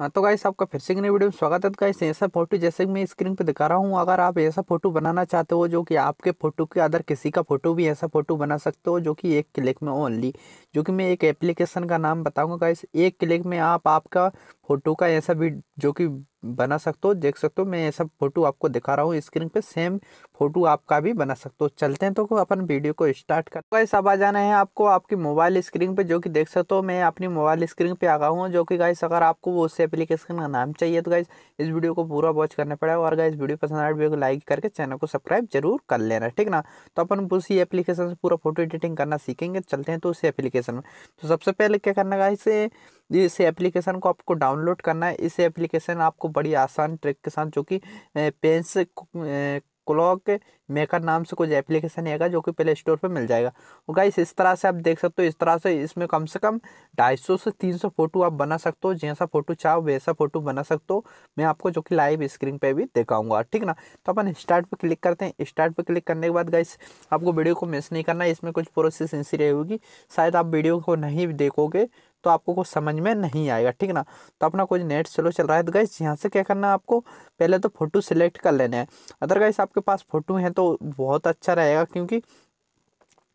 हाँ तो गाइस आपका फिर से नई वीडियो में स्वागत है गाइस तो ऐसा फोटो जैसे कि मैं स्क्रीन पे दिखा रहा हूँ अगर आप ऐसा फोटो बनाना चाहते हो जो कि आपके फोटो के अदर किसी का फोटो भी ऐसा फोटो बना सकते हो जो कि एक क्लिक में ओनली जो कि मैं एक एप्लीकेशन का नाम बताऊँगा गाइस एक क्लिक में आप आपका फोटो का ऐसा भी जो कि बना सकते हो देख सकते हो मैं ये सब फोटो आपको दिखा रहा हूँ स्क्रीन पे सेम फोटो आपका भी बना सकते हो चलते हैं तो अपन वीडियो को स्टार्ट कर तो गाइस अब आ जाना है आपको आपकी मोबाइल स्क्रीन पे जो कि देख सकते हो मैं अपनी मोबाइल स्क्रीन पे आ गया हूँ जो कि गाइस अगर आपको वो उस एप्लीकेशन का नाम चाहिए तो गाइस इस वीडियो को पूरा वॉच करना पड़ेगा और गाइस वीडियो पसंद आए तो वीडियो को लाइक करके चैनल को सब्सक्राइब जरूर कर लेना ठीक ना तो अपन उसी एप्लीकेशन से पूरा फोटो एडिटिंग करना सीखेंगे चलते हैं तो उसी एप्लीकेशन में तो सबसे पहले क्या करना गाइस इस एप्लीकेशन को आपको डाउनलोड करना है इस एप्लीकेशन आपको बड़ी आसान ट्रिक के साथ जो कि पेंस क्लॉक मेकर नाम से कुछ एप्लीकेशन आएगा जो कि प्ले स्टोर पर मिल जाएगा और गाइस इस तरह से आप देख सकते हो इस तरह से इसमें कम से कम 250 से 300 फोटो आप बना सकते हो जैसा फोटो चाहो वैसा फोटो बना सकते हो मैं आपको जो कि लाइव स्क्रीन पे भी दिखाऊंगा ठीक ना तो अपन स्टार्ट पर क्लिक करते हैं स्टार्ट पर क्लिक करने के बाद गाइस आपको वीडियो को मिस नहीं करना इसमें कुछ प्रोसेस ऐसी रहेगी शायद आप वीडियो को नहीं देखोगे तो आपको कुछ समझ में नहीं आएगा ठीक ना तो अपना कुछ नेट स्लो चल रहा है तो गैस यहाँ से क्या करना है आपको पहले तो फ़ोटो सिलेक्ट कर लेना है अदर गैस आपके पास फ़ोटो हैं तो बहुत अच्छा रहेगा क्योंकि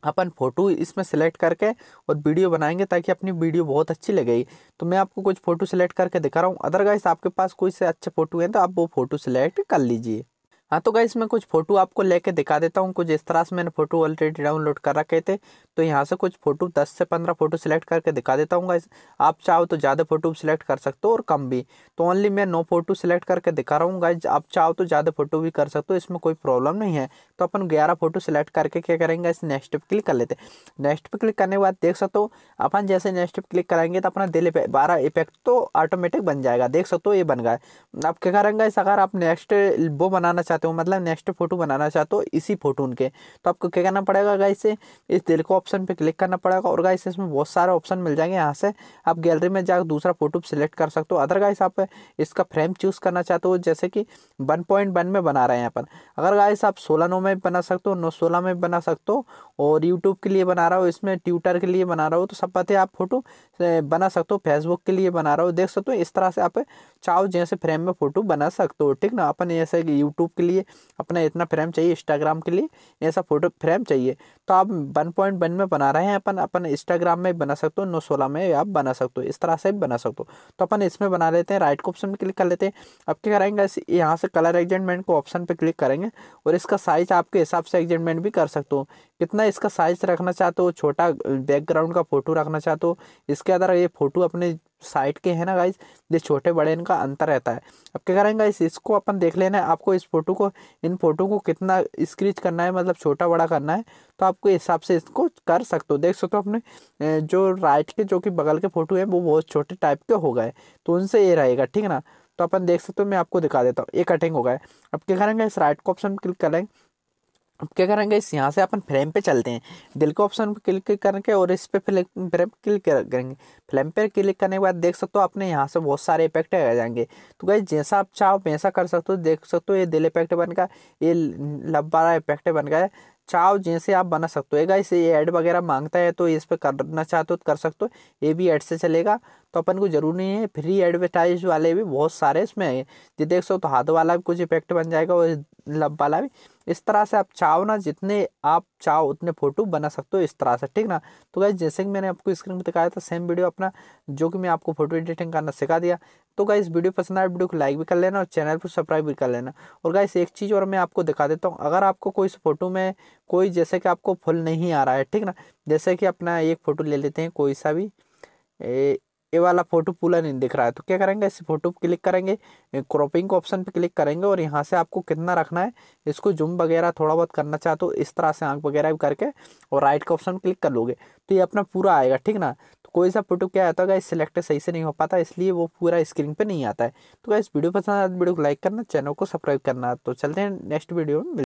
अपन फ़ोटो इसमें सेलेक्ट करके और वीडियो बनाएंगे ताकि अपनी वीडियो बहुत अच्छी लगेगी तो मैं आपको कुछ फ़ोटो सेलेक्ट करके दिखा रहा हूँ अदरवाइज आपके पास कोई से अच्छे फ़ोटो हैं तो आप वो फ़ोटो सेलेक्ट कर लीजिए हाँ तो गाइस मैं कुछ फ़ोटो आपको लेके दिखा देता हूँ कुछ इस तरह से मैंने फ़ोटो ऑलरेडी डाउनलोड कर रखे थे तो यहाँ से कुछ फ़ोटो 10 से 15 फ़ोटो सिलेक्ट करके दिखा देता हूँ गाइस आप चाहो तो ज़्यादा फ़ोटो सिलेक्ट कर सकते हो और कम भी तो ओनली मैं नौ फ़ोटो सिलेक्ट करके दिखा रहा हूँ गाइज आप चाहो तो ज़्यादा फ़ोटो भी कर सकते हो इसमें कोई प्रॉब्लम नहीं है तो अपन ग्यारह फ़ोटो सिलेक्ट करके क्या करेंगे इस नेक्स्ट पर क्लिक कर लेते हैं नेक्स्ट पर क्लिक करने के बाद देख सकते हो अपन जैसे नेक्स्ट पर क्लिक कराएंगे तो अपना दिल बारह इफेक्ट तो ऑटोमेटिक बन जाएगा देख सकते हो ये बन गए आप क्या करेंगे इस अगर आप नेक्स्ट वो बनाना चाहते चाहते हो मतलब नेक्स्ट फोटो बनाना चाहते हो इसी फोटो उनके तो आपको क्या करना पड़ेगा गाइस इस दिल को ऑप्शन पे क्लिक करना पड़ेगा और गाइस इसमें बहुत सारे ऑप्शन मिल जाएंगे यहाँ से आप गैलरी में जाकर दूसरा फोटो सेलेक्ट कर सकते हो अदर गाइस आप इसका फ्रेम चूज़ करना चाहते हो जैसे कि वन पॉइंट वन में बना रहे हैं अपन अगर गाइस आप सोलह नौ में बना सकते हो नौ सोलह में बना सकते हो और यूट्यूब के लिए बना रहा हो इसमें ट्विटर के लिए बना रहा हो तो सब पता आप फोटो बना सकते हो फेसबुक के लिए बना रहा हो देख सकते हो इस तरह से आप चाहो जैसे फ्रेम में फोटो बना सकते हो ठीक ना अपन ऐसे यूट्यूब के लिए अपना इतना फ्रेम चाहिए इंस्टाग्राम के लिए ऐसा फोटो फ्रेम चाहिए तो आप वन पॉइंट वन में बना रहे हैं अपन अपन इंस्टाग्राम में बना सकते हो नौ सोलह में आप बना सकते हो इस तरह से बना सकते हो तो अपन इसमें बना लेते हैं राइट को ऑप्शन क्लिक कर लेते हैं अब क्या करेंगे यहाँ से कलर एडजस्टमेंट को ऑप्शन पर क्लिक करेंगे और इसका साइज आपके हिसाब से एडजस्टमेंट भी कर सकते हो कितना इसका साइज रखना चाहते हो छोटा बैकग्राउंड का फोटो रखना चाहते हो इसके अंदर ये फोटो अपने साइड के हैं ना गाइज ये छोटे बड़े इनका अंतर रहता है अब क्या करेंगे इस इसको अपन देख लेना है आपको इस फोटो को इन फोटो को कितना स्क्रीच करना है मतलब छोटा बड़ा करना है तो आपको हिसाब से इसको कर सकते हो देख सकते हो अपने जो राइट के जो कि बगल के फोटो हैं वो बहुत छोटे टाइप के हो गए तो उनसे ये रहेगा ठीक है ना तो अपन देख सकते हो मैं आपको दिखा देता हूँ ये कटिंग हो गए अब क्या करेंगे इस राइट को ऑप्शन क्लिक करेंगे अब क्या करेंगे इस यहाँ से अपन फ्रेम पे चलते हैं दिल के ऑप्शन पर क्लिक करके और इस पर फ्लिक फ्रेम क्लिक करेंगे फ्लेम पे क्लिक करने के बाद देख सकते हो अपने यहाँ से बहुत सारे इफेक्ट आ जाएंगे तो गई जैसा आप चाहो वैसा कर सकते हो देख सकते हो ये दिल इफेक्ट बन गया ये लब वाला इफेक्ट बन गया चाव जैसे आप बना सकते हो गाइस ये ऐड वगैरह मांगता है तो इस पर करना चाहते हो तो कर सकते हो ये भी ऐड से चलेगा तो अपन को जरूर नहीं है फ्री एडवर्टाइज वाले भी बहुत सारे इसमें है ये देख सकते हो तो हाथ वाला भी कुछ इफेक्ट बन जाएगा और लब वाला भी इस तरह से आप चाहो ना जितने आप चाहो उतने फोटो बना सकते हो इस तरह से ठीक ना तो गाइज जैसे कि मैंने आपको स्क्रीन पर दिखाया था सेम वीडियो अपना जो कि मैं आपको फोटो एडिटिंग करना सिखा दिया तो गाइस वीडियो पसंद आए वीडियो को लाइक भी कर लेना और चैनल को सब्सक्राइब भी कर लेना और गाइस एक चीज़ और मैं आपको दिखा देता हूँ अगर आपको कोई फ़ोटो में कोई जैसे कि आपको फुल नहीं आ रहा है ठीक ना जैसे कि अपना एक फ़ोटो ले लेते हैं कोई सा भी ये वाला फोटो पूरा नहीं दिख रहा है तो क्या करेंगे इस फोटो पर क्लिक करेंगे क्रॉपिंग के ऑप्शन पर क्लिक करेंगे और यहाँ से आपको कितना रखना है इसको जूम वगैरह थोड़ा बहुत करना चाहते हो तो इस तरह से आँख वगैरह भी करके और राइट का ऑप्शन क्लिक कर लोगे तो ये अपना पूरा आएगा ठीक ना तो कोई सा फोटो क्या आता होगा इस सिलेक्ट सही से नहीं हो पाता इसलिए वो पूरा स्क्रीन पर नहीं आता है तो इस वीडियो पसंद आया तो वीडियो को लाइक करना चैनल को सब्सक्राइब करना तो चलते हैं नेक्स्ट वीडियो में